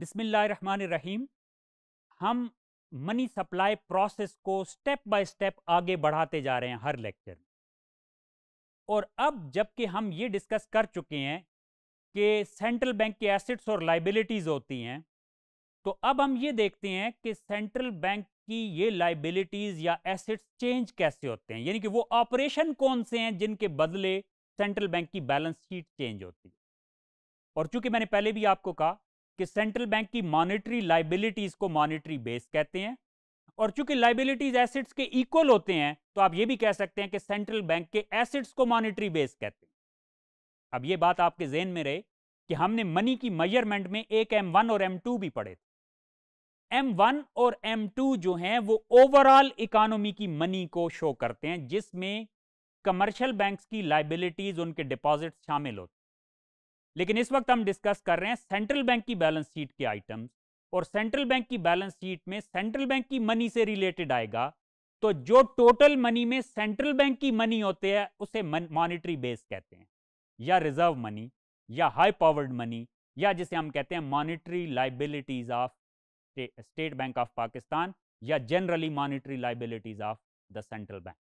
बिसमीम हम money supply process को स्टेप बाय स्टेप आगे बढ़ाते जा रहे हैं हर लेक्चर में और अब जबकि हम ये डिस्कस कर चुके हैं कि सेंट्रल बैंक के एसेट्स और लाइबिलिटीज़ होती हैं तो अब हम ये देखते हैं कि सेंट्रल बैंक की ये लाइबिलिटीज़ या एसेट्स चेंज कैसे होते हैं यानी कि वो ऑपरेशन कौन से हैं जिनके बदले सेंट्रल बैंक की बैलेंस शीट चेंज होती है और चूंकि मैंने पहले भी आपको कहा कि सेंट्रल बैंक की मॉनेटरी लाइबिलिटीज को मॉनेटरी बेस कहते हैं और चूंकि लाइबिलिटीज एसेट्स के इक्वल होते हैं तो आप ये भी कह सकते हैं कि सेंट्रल बैंक के एसेट्स को मॉनेटरी बेस कहते हैं अब ये बात आपके जेन में रहे कि हमने मनी की मेजरमेंट में एक एम वन और एम टू भी पढ़े थे एम वन और एम टू जो हैं वो ओवरऑल इकोनॉमी की मनी को शो करते हैं जिसमें कमर्शियल बैंक्स की लाइबिलिटीज उनके डिपॉजिट शामिल होते लेकिन इस वक्त हम डिस्कस कर रहे हैं सेंट्रल बैंक की बैलेंस शीट के आइटम्स और सेंट्रल बैंक की बैलेंस शीट में सेंट्रल बैंक की मनी से रिलेटेड आएगा तो जो टोटल मनी में सेंट्रल बैंक की मनी होते हैं उसे मॉनिटरी बेस कहते हैं या रिजर्व मनी या हाई पावर्ड मनी या जिसे हम कहते हैं monetary liabilities of State Bank of Pakistan या generally monetary liabilities of the central bank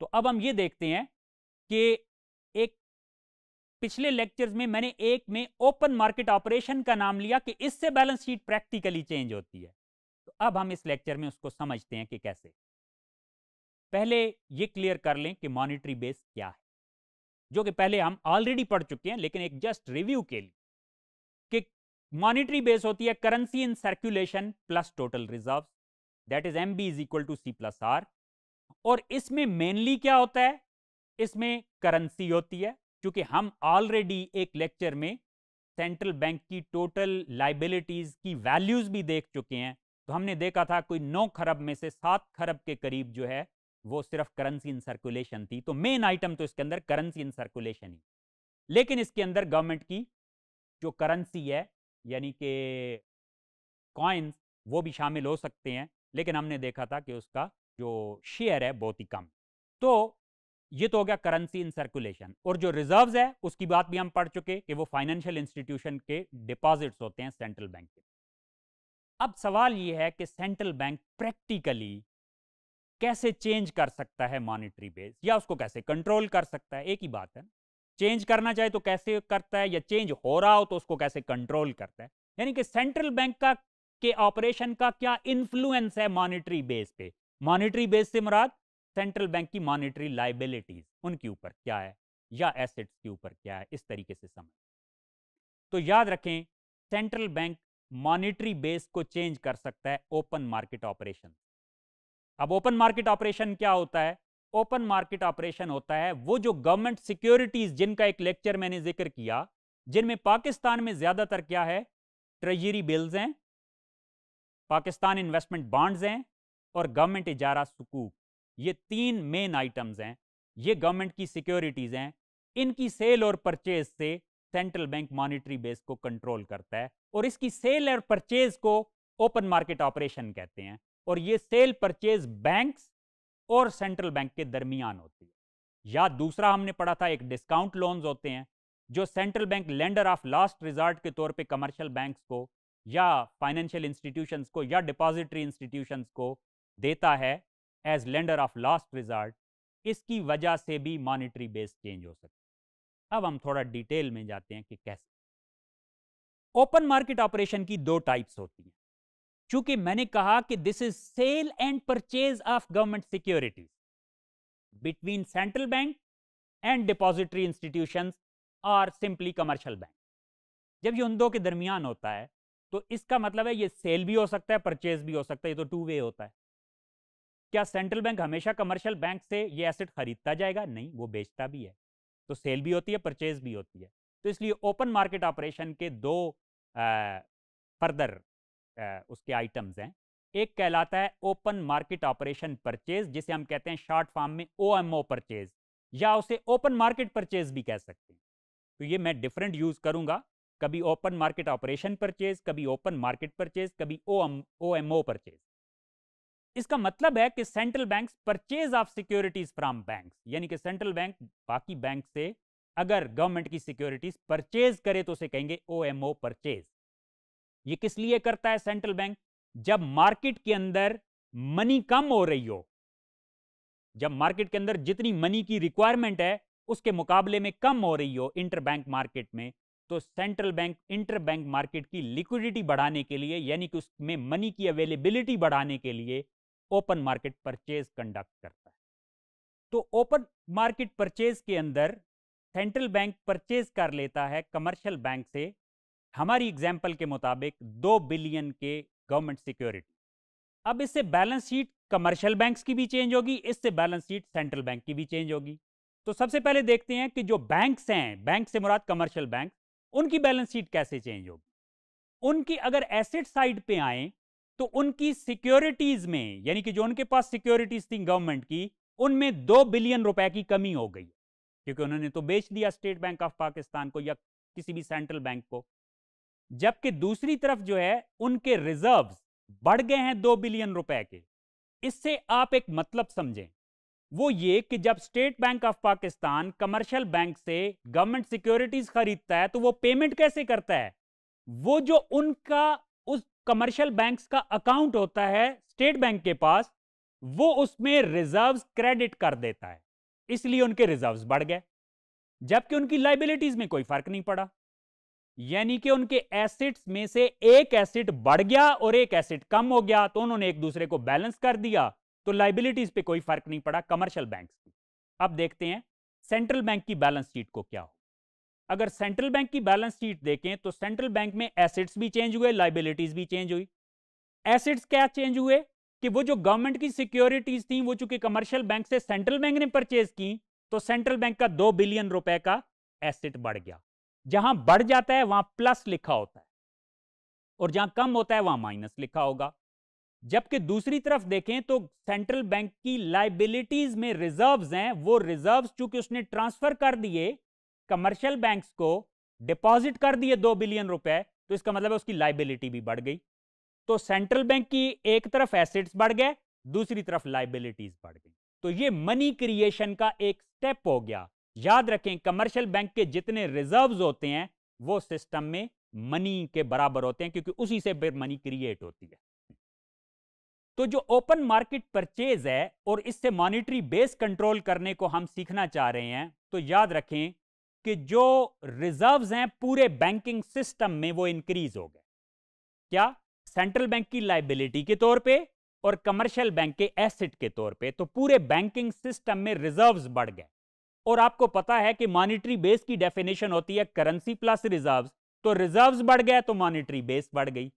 तो अब हम ये देखते हैं कि एक पिछले लेक्चर्स में मैंने एक में ओपन मार्केट ऑपरेशन का नाम लिया कि इससे बैलेंस शीट प्रैक्टिकली चेंज होती है तो अब हम इस लेक्चर में उसको समझते हैं कि कैसे पहले ये क्लियर कर लें कि मॉनिटरी बेस क्या है जो कि पहले हम ऑलरेडी पढ़ चुके हैं लेकिन एक जस्ट रिव्यू के लिए कि मॉनिटरी बेस होती है currency in circulation plus total reserve that is M B is equal to C plus R और इसमें मेनली क्या होता है इसमें करेंसी होती है क्योंकि हम ऑलरेडी एक लेक्चर में सेंट्रल बैंक की टोटल लाइबिलिटीज़ की वैल्यूज़ भी देख चुके हैं तो हमने देखा था कोई नौ खरब में से सात खरब के करीब जो है वो सिर्फ करेंसी इन सर्कुलेशन थी तो मेन आइटम तो इसके अंदर करेंसी इन सर्कुलेशन ही लेकिन इसके अंदर गवर्नमेंट की जो करेंसी है यानी कि कॉइन्स वो भी शामिल हो सकते हैं लेकिन हमने देखा था कि उसका जो शेयर है बहुत ही कम तो ये तो हो गया करेंसी इन सर्कुलेशन और जो रिजर्व्स है उसकी बात भी हम पढ़ चुके कि वो फाइनेंशियल इंस्टीट्यूशन के डिपॉजिट्स होते हैं सेंट्रल बैंक के अब सवाल ये है कि सेंट्रल बैंक प्रैक्टिकली कैसे चेंज कर सकता है मॉनिटरी बेस या उसको कैसे कंट्रोल कर सकता है एक ही बात है चेंज करना चाहे तो कैसे करता है या चेंज हो रहा हो तो उसको कैसे कंट्रोल करता है यानी कि सेंट्रल बैंक का के ऑपरेशन का क्या इन्फ्लुएंस है मॉनिटरी बेस पे मॉनिटरी बेस से मुराद सेंट्रल बैंक की मॉनिटरी लाइबिलिटीज उनके ऊपर क्या है या एसेट्स के ऊपर क्या है इस तरीके से समझ तो याद रखें सेंट्रल बैंक मॉनिटरी बेस को चेंज कर सकता है ओपन मार्केट ऑपरेशन अब ओपन मार्केट ऑपरेशन क्या होता है ओपन मार्केट ऑपरेशन होता है वो जो गवर्नमेंट सिक्योरिटीज जिनका एक लेक्चर मैंने जिक्र किया जिनमें पाकिस्तान में ज्यादातर क्या है ट्रेजरी बिल्स हैं पाकिस्तान इन्वेस्टमेंट बॉन्ड्स हैं और गवर्नमेंट इजारा सुकूक ये तीन मेन आइटम्स हैं ये गवर्नमेंट की सिक्योरिटीज़ हैं इनकी सेल और परचेज से सेंट्रल बैंक मॉनिटरी बेस को कंट्रोल करता है और इसकी सेल और परचेज को ओपन मार्केट ऑपरेशन कहते हैं और ये सेल परचेज बैंक्स और सेंट्रल बैंक के दरमियान होती है या दूसरा हमने पढ़ा था एक डिस्काउंट लोन्स होते हैं जो central bank lender of last resort के तौर पे कमर्शियल बैंक्स को या फाइनेंशियल इंस्टीट्यूशंस को या डिपॉजिटरी इंस्टीट्यूशंस को देता है as lender of last resort इसकी वजह से भी मॉनिटरी बेस चेंज हो सकती अब हम थोड़ा डिटेल में जाते हैं कि कैसे ओपन मार्केट ऑपरेशन की दो टाइप्स होती हैं चूंकि मैंने कहा कि this is sale and purchase of government securities between central bank and depository institution और सिंपली कमर्शियल बैंक जब ये उन दो के दरमियान होता है तो इसका मतलब है ये सेल भी हो सकता है परचेज भी हो सकता है ये तो टू वे होता है क्या सेंट्रल बैंक हमेशा कमर्शियल बैंक से ये एसेट खरीदता जाएगा नहीं वो बेचता भी है तो सेल भी होती है परचेज भी होती है तो इसलिए ओपन मार्केट ऑपरेशन के दो फर्दर उसके आइटम्स हैं एक कहलाता है ओपन मार्केट ऑपरेशन परचेज जिसे हम कहते हैं शॉर्ट फॉर्म में ओ एम ओ परचेज या उसे ओपन मार्केट परचेज भी कह सकते हैं तो ये मैं डिफरेंट यूज़ करूँगा कभी ओपन मार्केट ऑपरेशन परचेज कभी ओपन मार्केट परचेज कभी O M O M O purchase इसका मतलब है कि central bank purchase of securities from bank यानी कि सेंट्रल बैंक बाकी बैंक से अगर गवर्नमेंट की सिक्योरिटीज परचेज करे तो उसे कहेंगे ओ एम ओ परचेज ये किस लिए करता है सेंट्रल बैंक जब मार्केट के अंदर मनी कम हो रही हो जब मार्केट के अंदर जितनी मनी की रिक्वायरमेंट है उसके मुकाबले में कम हो रही हो इंटर बैंक मार्केट में तो central bank inter bank market की लिक्विडिटी बढ़ाने के लिए यानी कि उसमें मनी की अवेलेबिलिटी बढ़ाने के लिए ओपन मार्केट परचेज कंडक्ट करता है तो ओपन मार्केट परचेज के अंदर सेंट्रल बैंक परचेज कर लेता है कमर्शियल बैंक से हमारी एग्जाम्पल के मुताबिक दो बिलियन के गवर्नमेंट सिक्योरिटी अब इससे बैलेंस शीट कमर्शियल बैंक्स की भी चेंज होगी इससे बैलेंस शीट सेंट्रल बैंक की भी चेंज होगी तो सबसे पहले देखते हैं कि जो बैंक्स हैं बैंक से मुराद कमर्शियल बैंक उनकी बैलेंस शीट कैसे चेंज होगी उनकी अगर एसेट साइड पे आए तो उनकी सिक्योरिटीज में यानी कि जो उनके पास सिक्योरिटीज थी गवर्नमेंट की उनमें दो बिलियन रुपए की कमी हो गई क्योंकि उन्होंने तो बेच दिया स्टेट बैंक ऑफ पाकिस्तान को या किसी भी सेंट्रल बैंक को जबकि दूसरी तरफ जो है उनके रिजर्व बढ़ गए हैं दो बिलियन रुपए के इससे आप एक मतलब समझें वो ये कि जब State Bank of Pakistan commercial bank से गवर्नमेंट सिक्योरिटीज खरीदता है तो वो पेमेंट कैसे करता है वो जो उनका कमर्शियल बैंक्स का अकाउंट होता है स्टेट बैंक के पास वो उसमें रिजर्व्स क्रेडिट कर देता है इसलिए उनके रिजर्व्स बढ़ गए जबकि उनकी लाइबिलिटीज में कोई फर्क नहीं पड़ा यानी कि उनके एसेट्स में से एक एसेट बढ़ गया और एक एसेट कम हो गया तो उन्होंने एक दूसरे को बैलेंस कर दिया तो लाइबिलिटीज पे कोई फर्क नहीं पड़ा कमर्शियल बैंक की अब देखते हैं सेंट्रल बैंक की बैलेंस शीट को क्या हो अगर सेंट्रल बैंक की बैलेंस शीट देखें तो सेंट्रल बैंक में एसेट्स भी चेंज हुए लाइबिलिटीज भी चेंज हुई एसेट्स क्या चेंज हुए कि वो जो गवर्नमेंट की सिक्योरिटीज थी वो चूंकि कमर्शियल बैंक से सेंट्रल बैंक ने परचेज की तो सेंट्रल बैंक का दो बिलियन रुपए का एसेट बढ़ गया जहां बढ़ जाता है वहां प्लस लिखा होता है और जहां कम होता है वहां माइनस लिखा होगा जबकि दूसरी तरफ देखें तो सेंट्रल बैंक की लाइबिलिटीज में रिजर्व्स हैं वो रिजर्व्स चूंकि उसने ट्रांसफर कर दिए कमर्शियल बैंक्स को डिपॉजिट कर दिए दो बिलियन रुपए तो इसका मतलब है उसकी लाइबिलिटी भी बढ़ गई तो सेंट्रल बैंक की एक तरफ एसेट्स बढ़ गए दूसरी तरफ लाइबिलिटीज बढ़ गई तो ये मनी क्रिएशन का एक स्टेप हो गया याद रखें कमर्शियल बैंक के जितने रिजर्व्स होते हैं वो सिस्टम में मनी के बराबर होते हैं क्योंकि उसी से फिर मनी क्रिएट होती है तो जो ओपन मार्केट परचेज है और इससे मॉनिटरी बेस कंट्रोल करने को हम सीखना चाह रहे हैं तो याद रखें कि जो रिजर्व्स हैं पूरे बैंकिंग सिस्टम में वो इंक्रीज हो गए क्या सेंट्रल बैंक की लाइबिलिटी के तौर पे और कमर्शियल बैंक के एसेट के तौर पे तो पूरे बैंकिंग सिस्टम में रिजर्व्स बढ़ गए और आपको पता है कि मॉनिटरी बेस की डेफिनेशन होती है करेंसी प्लस रिजर्व्स तो रिजर्व्स बढ़ गया तो मॉनिटरी बेस बढ़ गई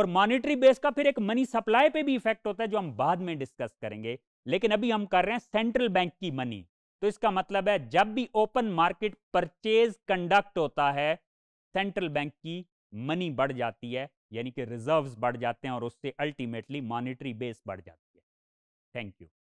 और मॉनिटरी बेस का फिर एक मनी सप्लाई पे भी इफेक्ट होता है जो हम बाद में डिस्कस करेंगे लेकिन अभी हम कर रहे हैं सेंट्रल बैंक की मनी तो इसका मतलब है जब भी ओपन मार्केट परचेज कंडक्ट होता है सेंट्रल बैंक की मनी बढ़ जाती है यानी कि रिजर्व्स बढ़ जाते हैं और उससे अल्टीमेटली मॉनेटरी बेस बढ़ जाती है थैंक यू